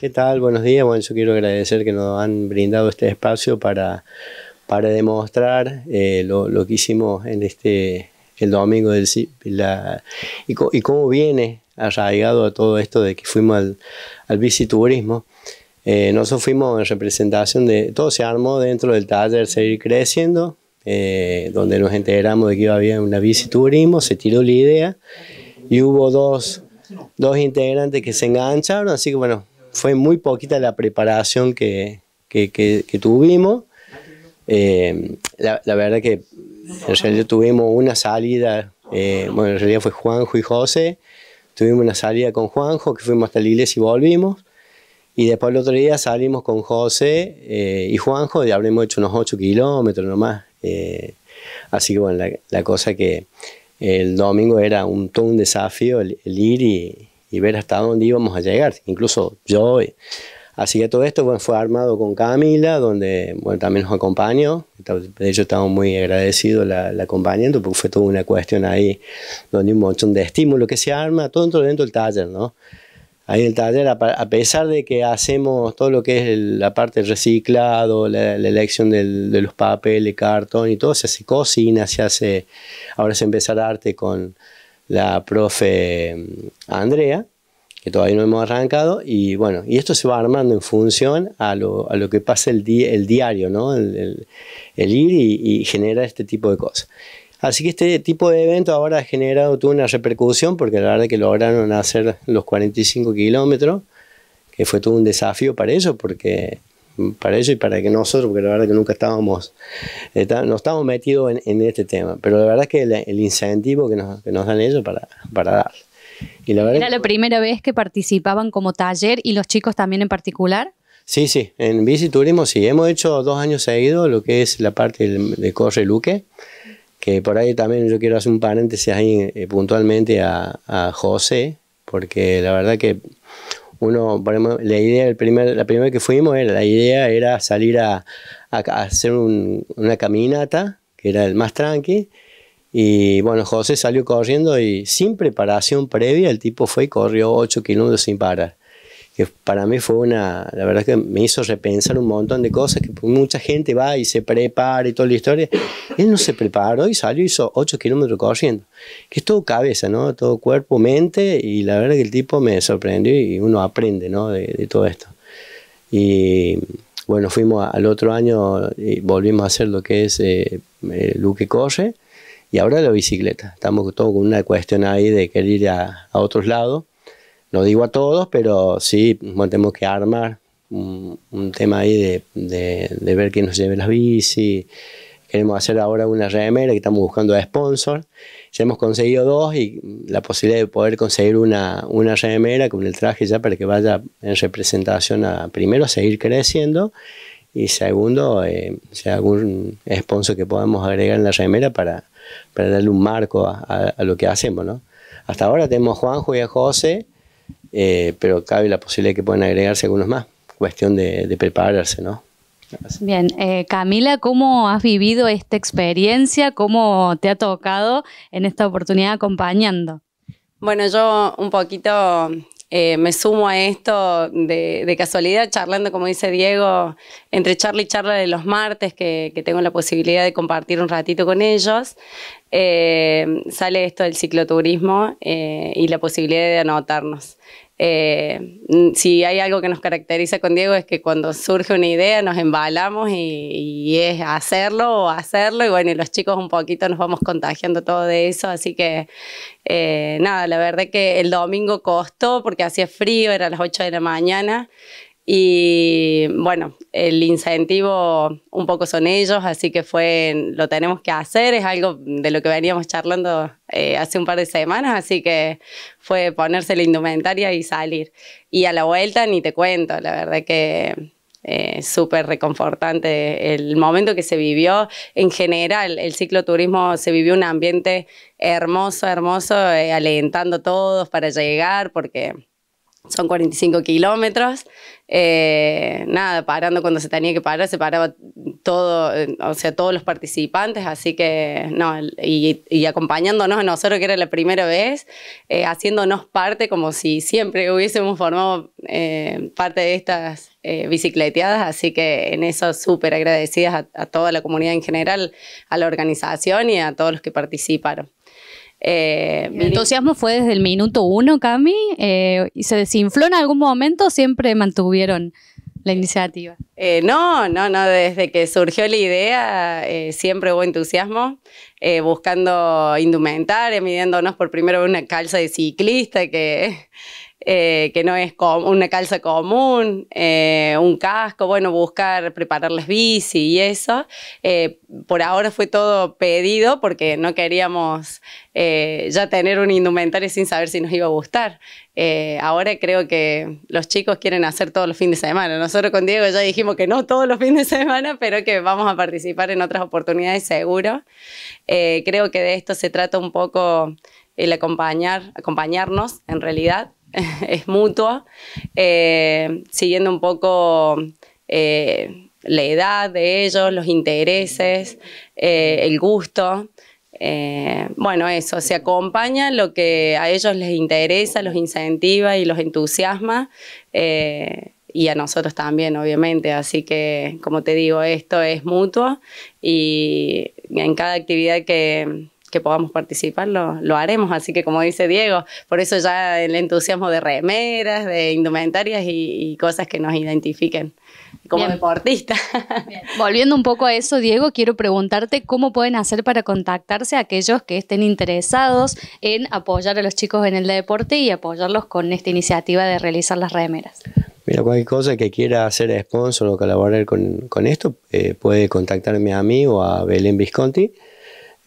¿Qué tal? Buenos días. Bueno, yo quiero agradecer que nos han brindado este espacio para, para demostrar eh, lo, lo, que hicimos en este el domingo del y, cómo viene arraigado a todo esto de que fuimos al, al biciturismo. Eh, nosotros fuimos en representación de, todo se armó dentro del taller Seguir Creciendo, eh, donde nos enteramos de que iba a haber una biciturismo, se tiró la idea y hubo dos, dos integrantes que se engancharon, así que bueno, fue muy poquita la preparación que, tuvimos. Eh, la, verdad que en realidad tuvimos una salida, eh, bueno, en realidad fue Juanjo y José, tuvimos una salida con Juanjo, que fuimos hasta la iglesia y volvimos, y después el otro día salimos con José eh, y Juanjo, y habremos hecho unos 8 kilómetros nomás. así que bueno, la, cosa que el domingo era un, todo un desafío el ir y, y ver hasta dónde íbamos a llegar. Incluso yo. Así que todo esto bueno, fue armado con Camila, donde bueno, también nos acompañó. De hecho, estamos muy agradecidos la, la acompañando, porque fue toda una cuestión ahí, donde un montón de estímulo que se arma, todo dentro, del taller, ¿no? Ahí en el taller, a, pesar de que hacemos todo lo que es la parte reciclado, la, elección del, de los papeles, cartón y todo, se hace cocina, se hace, ahora se empezará arte con la profe mm, Andrea, que todavía no hemos arrancado, y bueno, y esto se va armando en función a lo, que pasa el, día el diario, ¿no? el, el, ir y, genera este tipo de cosas. Así que este tipo de evento ahora ha generado tuvo una repercusión porque la verdad es que lograron hacer los 45 kilómetros, que fue todo un desafío para ellos porque para ellos y para que nosotros, porque la verdad que nunca estábamos, no estábamos metidos en, este tema, pero la verdad que el, incentivo que nos, que nos, dan ellos para, para dar. Y la ¿Era la primera vez que participaban como taller y los chicos también en particular? Sí, sí, en Bici Turismo sí. Hemos hecho dos años seguidos lo que es la parte de, Corre Luque, que por ahí también yo quiero hacer un paréntesis ahí eh, puntualmente a, a José, porque la verdad que uno, la idea, el primer, la primera que fuimos, era, la idea era salir a, hacer una caminata, que era el más tranqui, y bueno, José salió corriendo y sin preparación previa el tipo fue y corrió 8 kilómetros sin parar que para mí fue una, la verdad que me hizo repensar un montón de cosas, que mucha gente va y se prepara y toda la historia. Él no se preparó y salió, y hizo 8 kilómetros corriendo, que es todo cabeza, ¿no? Todo cuerpo, mente, y la verdad que el tipo me sorprendió y uno aprende, ¿no? De, todo esto. Y bueno, fuimos al otro año y volvimos a hacer lo que es eh, eh Luque Corre, y ahora la bicicleta. Estamos todos con una cuestión ahí de querer ir a, a otros lados no digo a todos, pero sí, tenemos que armar un, tema ahí de, ver quién nos lleve las bici. Queremos hacer ahora una remera que estamos buscando a sponsor. Ya hemos conseguido dos y la posibilidad de poder conseguir una, una remera con el traje ya para que vaya en representación a, primero, a seguir creciendo y segundo, eh, si algún sponsor que podamos agregar en la remera para, para darle un marco a, lo que hacemos, Hasta ahora tenemos Juan, Juanjo y José, eh, pero cabe la posibilidad de que puedan agregarse algunos más. Cuestión de, prepararse, ¿no? Bien, eh, Camila, ¿cómo has vivido esta experiencia? ¿Cómo te ha tocado en esta oportunidad acompañando? Bueno, yo un poquito eh, me sumo a esto de, casualidad, charlando, como dice Diego, entre charla y charla de los martes, que tengo la posibilidad de compartir un ratito con ellos. Eh, sale esto del cicloturismo eh, y la posibilidad de anotarnos. Eh, si hay algo que nos caracteriza con Diego es que cuando surge una idea nos embalamos y, es hacerlo o hacerlo y bueno, y los chicos un poquito nos vamos contagiando todo de eso, así que nada, la verdad que el domingo costó porque hacía frío, era las 8 de la mañana y bueno, el incentivo un poco son ellos, así que fue, lo tenemos que hacer, es algo de lo que veníamos charlando eh, hace un par de semanas, así que fue ponerse la indumentaria y salir. Y a la vuelta ni te cuento, la verdad que es eh, súper reconfortante el momento que se vivió. En general, el cicloturismo se vivió un ambiente hermoso, hermoso, eh, alentando a todos para llegar, porque son 45 kilómetros. Eh, nada, parando cuando se tenía que parar, se paraba todo, o sea, todos los participantes, así que, no, y, acompañándonos a nosotros, que era la primera vez, eh, haciéndonos parte como si siempre hubiésemos formado eh, parte de estas bicicleteadas, así que en eso súper agradecidas a toda la comunidad en general, a la organización y a todos los que participaron. Eh, mi entusiasmo fue desde el minuto uno, Cami, eh, y se desinfló en algún momento, siempre mantuvieron la iniciativa. Eh, no, no, no, desde que surgió la idea siempre hubo entusiasmo, buscando indumentaria, midiéndonos por primero una calza de ciclista que eh, que no es una calza común, eh, un casco, bueno, buscar prepararles bici y eso. Eh, por ahora fue todo pedido porque no queríamos ya tener un indumentario sin saber si nos iba a gustar. ahora creo que los chicos quieren hacer todos los fines de semana. Nosotros con Diego ya dijimos que no todos los fines de semana, pero que vamos a participar en otras oportunidades seguro. creo que de esto se trata un poco el acompañar, acompañarnos en realidad es mutuo, eh, siguiendo un poco eh, la edad de ellos, los intereses, eh, el gusto. bueno, eso, se acompaña lo que a ellos les interesa, los incentiva y los entusiasma y a nosotros también, obviamente. Así que, como te digo, esto es mutuo y en cada actividad que, que podamos participar, lo, lo, haremos. Así que, como dice Diego, por eso ya el entusiasmo de remeras, de indumentarias y, cosas que nos identifiquen como deportistas. Volviendo un poco a eso, Diego, quiero preguntarte cómo pueden hacer para contactarse a aquellos que estén interesados en apoyar a los chicos en el deporte y apoyarlos con esta iniciativa de realizar las remeras. Mira, cualquier cosa que quiera hacer sponsor o colaborar con, con esto, eh, puede contactarme a mí o a Belén Visconti.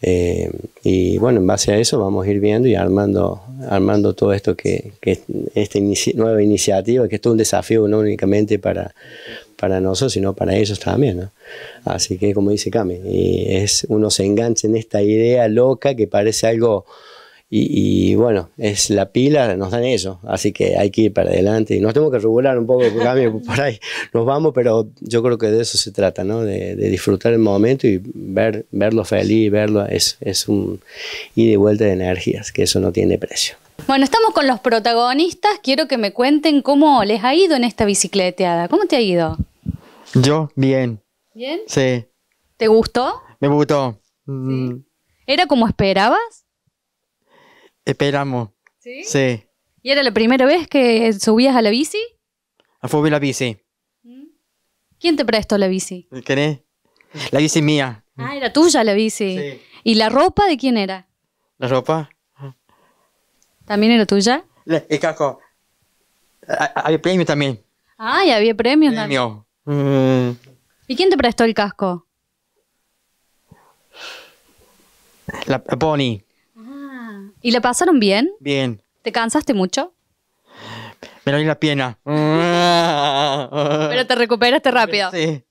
Eh, y bueno, en base a eso vamos a ir viendo y armando, armando todo esto que, que esta nueva iniciativa, que es todo un desafío no únicamente para, para nosotros, sino para ellos también. ¿no? Así que como dice Cami, y es, uno se engancha en esta idea loca que parece algo y, bueno, es la pila, nos dan eso, así que hay que ir para adelante. Y nos tenemos que regular un poco, porque por ahí nos vamos, pero yo creo que de eso se trata, ¿no? De, disfrutar el momento y ver, verlo feliz, verlo, es, un y y vuelta de energías, que eso no tiene precio. Bueno, estamos con los protagonistas, quiero que me cuenten cómo les ha ido en esta bicicleteada, ¿cómo te ha ido? Yo, bien. ¿Bien? Sí. ¿Te gustó? Me gustó. Mm. ¿Era como esperabas? Esperamos. ¿Sí? Sí. y era la primera vez que subías a la bici? A ah, fue la bici. ¿Mm? ¿Quién te prestó la bici? ¿Quién es? La bici mía. Ah, era tuya la bici. Sí. ¿Y la ropa de quién era? ¿La ropa? ¿También era tuya? el casco. Había premio también. Ah, y había premio. también. Mm. ¿Y quién te prestó el casco? la Pony. ¿Y la pasaron bien? Bien. ¿Te cansaste mucho? Me doy la pierna. Pero te recuperaste rápido. Sí.